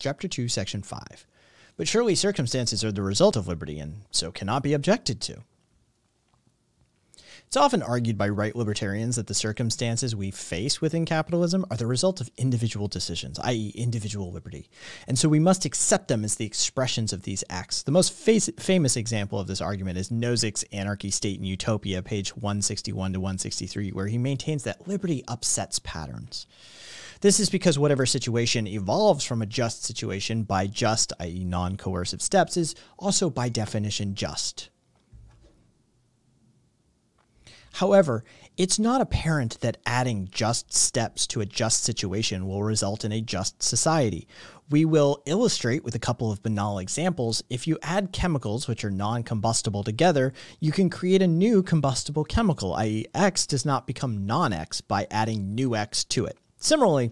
chapter 2, section 5. But surely circumstances are the result of liberty, and so cannot be objected to. It's often argued by right libertarians that the circumstances we face within capitalism are the result of individual decisions, i.e., individual liberty. And so we must accept them as the expressions of these acts. The most famous example of this argument is Nozick's Anarchy, State, and Utopia, page 161 to 163, where he maintains that liberty upsets patterns. This is because whatever situation evolves from a just situation by just, i.e., non coercive steps, is also by definition just. However, it's not apparent that adding just steps to a just situation will result in a just society. We will illustrate with a couple of banal examples. If you add chemicals, which are non combustible, together, you can create a new combustible chemical, i.e., X does not become non X by adding new X to it. Similarly,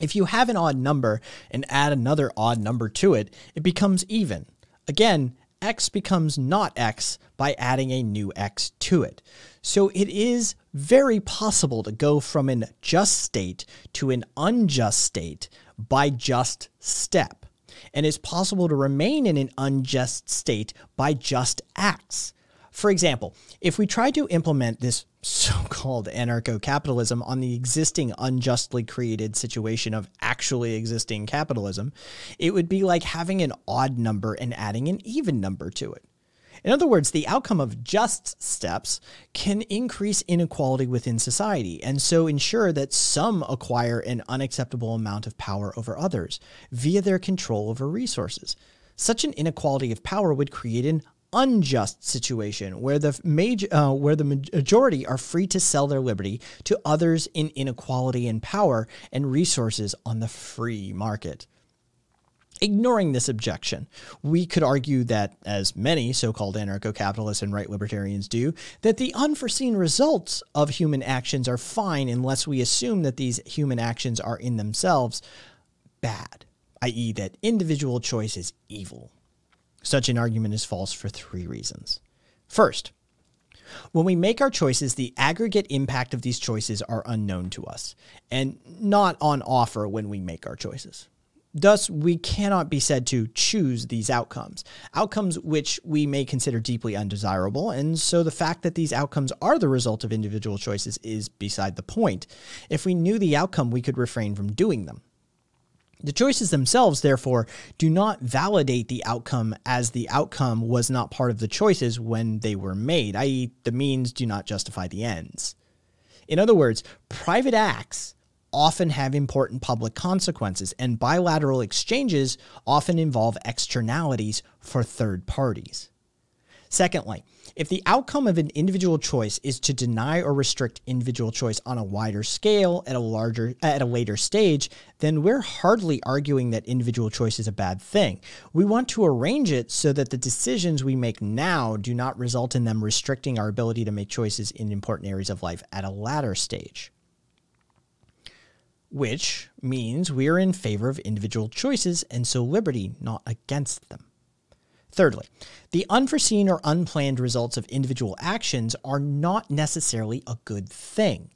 if you have an odd number and add another odd number to it, it becomes even. Again, x becomes not x by adding a new x to it. So it is very possible to go from an just state to an unjust state by just step. And it's possible to remain in an unjust state by just acts. For example, if we try to implement this so called anarcho capitalism on the existing unjustly created situation of actually existing capitalism, it would be like having an odd number and adding an even number to it. In other words, the outcome of just steps can increase inequality within society and so ensure that some acquire an unacceptable amount of power over others via their control over resources. Such an inequality of power would create an unjust situation where the major, uh, where the majority are free to sell their liberty to others in inequality and power and resources on the free market. Ignoring this objection, we could argue that, as many so called anarcho capitalists and right libertarians do, that the unforeseen results of human actions are fine unless we assume that these human actions are in themselves bad, i.e., that individual choice is evil. Such an argument is false for three reasons. First, when we make our choices, the aggregate impact of these choices are unknown to us and not on offer when we make our choices. Thus, we cannot be said to choose these outcomes, outcomes which we may consider deeply undesirable, and so the fact that these outcomes are the result of individual choices is beside the point. If we knew the outcome, we could refrain from doing them. The choices themselves, therefore, do not validate the outcome as the outcome was not part of the choices when they were made, i.e., the means do not justify the ends. In other words, private acts often have important public consequences, and bilateral exchanges often involve externalities for third parties. Secondly, if the outcome of an individual choice is to deny or restrict individual choice on a wider scale at a larger at a later stage, then we're hardly arguing that individual choice is a bad thing. We want to arrange it so that the decisions we make now do not result in them restricting our ability to make choices in important areas of life at a latter stage which means we are in favor of individual choices and so liberty, not against them. Thirdly, the unforeseen or unplanned results of individual actions are not necessarily a good thing.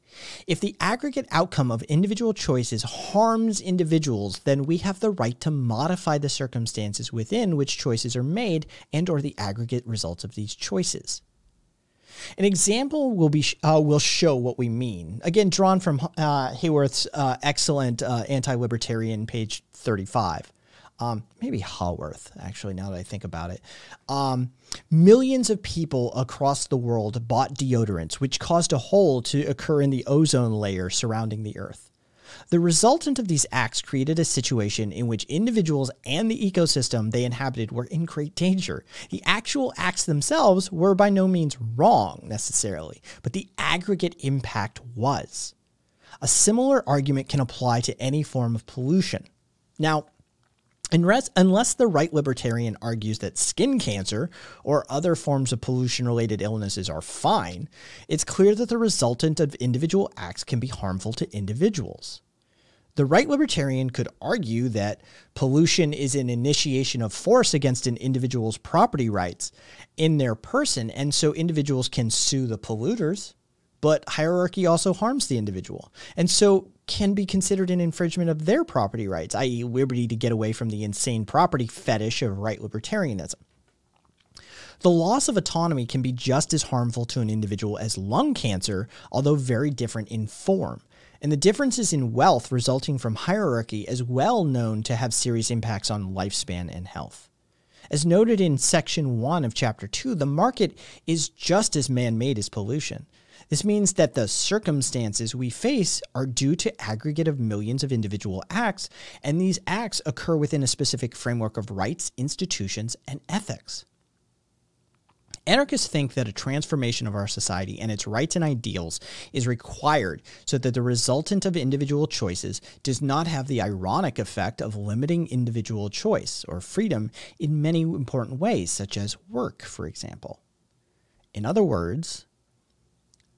If the aggregate outcome of individual choices harms individuals, then we have the right to modify the circumstances within which choices are made and or the aggregate results of these choices. An example will be uh, will show what we mean. Again, drawn from uh, Hayworth's uh, excellent uh, anti-libertarian page 35 um, maybe Haworth, actually, now that I think about it. Um, millions of people across the world bought deodorants, which caused a hole to occur in the ozone layer surrounding the Earth. The resultant of these acts created a situation in which individuals and the ecosystem they inhabited were in great danger. The actual acts themselves were by no means wrong necessarily, but the aggregate impact was. A similar argument can apply to any form of pollution. Now, Unless, unless the right libertarian argues that skin cancer or other forms of pollution related illnesses are fine, it's clear that the resultant of individual acts can be harmful to individuals. The right libertarian could argue that pollution is an initiation of force against an individual's property rights in their person, and so individuals can sue the polluters but hierarchy also harms the individual and so can be considered an infringement of their property rights, i.e., liberty to get away from the insane property fetish of right libertarianism. The loss of autonomy can be just as harmful to an individual as lung cancer, although very different in form. And the differences in wealth resulting from hierarchy is well known to have serious impacts on lifespan and health. As noted in section 1 of chapter 2, the market is just as man made as pollution. This means that the circumstances we face are due to aggregate of millions of individual acts, and these acts occur within a specific framework of rights, institutions, and ethics. Anarchists think that a transformation of our society and its rights and ideals is required so that the resultant of individual choices does not have the ironic effect of limiting individual choice or freedom in many important ways, such as work, for example. In other words,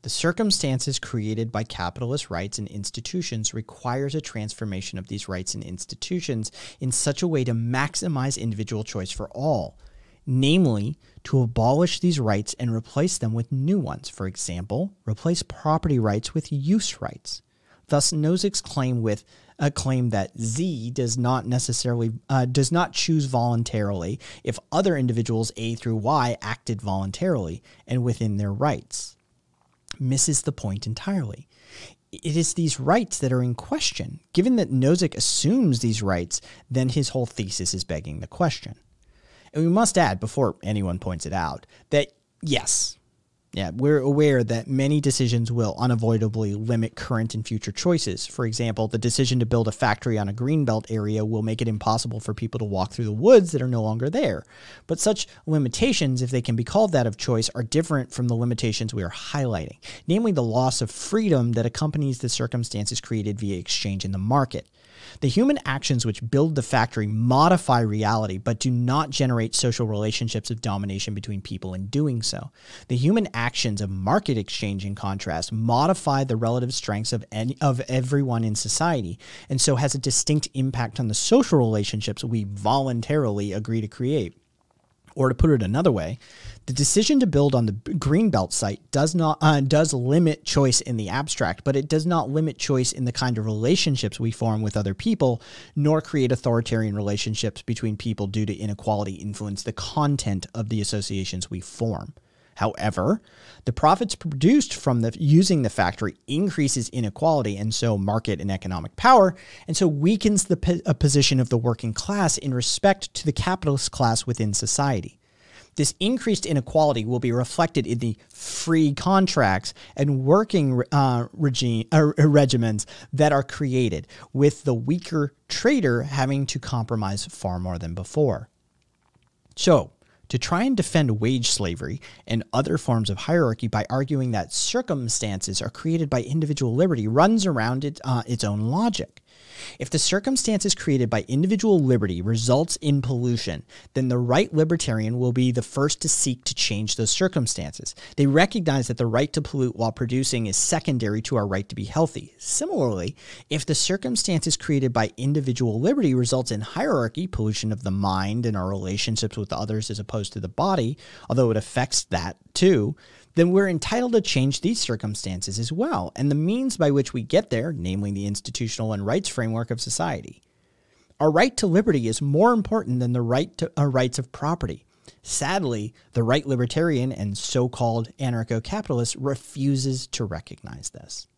the circumstances created by capitalist rights and institutions requires a transformation of these rights and institutions in such a way to maximize individual choice for all, namely to abolish these rights and replace them with new ones. For example, replace property rights with use rights. Thus, Nozick's claim with a claim that Z does not necessarily uh, does not choose voluntarily if other individuals A through Y acted voluntarily and within their rights misses the point entirely. It is these rights that are in question. Given that Nozick assumes these rights, then his whole thesis is begging the question. And we must add, before anyone points it out, that yes, yeah, we're aware that many decisions will unavoidably limit current and future choices. For example, the decision to build a factory on a greenbelt area will make it impossible for people to walk through the woods that are no longer there. But such limitations, if they can be called that of choice, are different from the limitations we are highlighting, namely the loss of freedom that accompanies the circumstances created via exchange in the market. The human actions which build the factory modify reality, but do not generate social relationships of domination between people in doing so. The human actions of market exchange, in contrast, modify the relative strengths of, any, of everyone in society, and so has a distinct impact on the social relationships we voluntarily agree to create. Or to put it another way, the decision to build on the greenbelt site does not uh, does limit choice in the abstract, but it does not limit choice in the kind of relationships we form with other people, nor create authoritarian relationships between people due to inequality influence the content of the associations we form. However, the profits produced from the, using the factory increases inequality and so market and economic power, and so weakens the position of the working class in respect to the capitalist class within society. This increased inequality will be reflected in the free contracts and working uh, regime, uh, regimens that are created, with the weaker trader having to compromise far more than before. So, to try and defend wage slavery and other forms of hierarchy by arguing that circumstances are created by individual liberty runs around it, uh, its own logic. If the circumstances created by individual liberty results in pollution, then the right libertarian will be the first to seek to change those circumstances. They recognize that the right to pollute while producing is secondary to our right to be healthy. Similarly, if the circumstances created by individual liberty results in hierarchy, pollution of the mind and our relationships with others as opposed to the body, although it affects that too, then we're entitled to change these circumstances as well and the means by which we get there, namely the institutional and rights framework of society. Our right to liberty is more important than the right to our uh, rights of property. Sadly, the right libertarian and so-called anarcho-capitalist refuses to recognize this.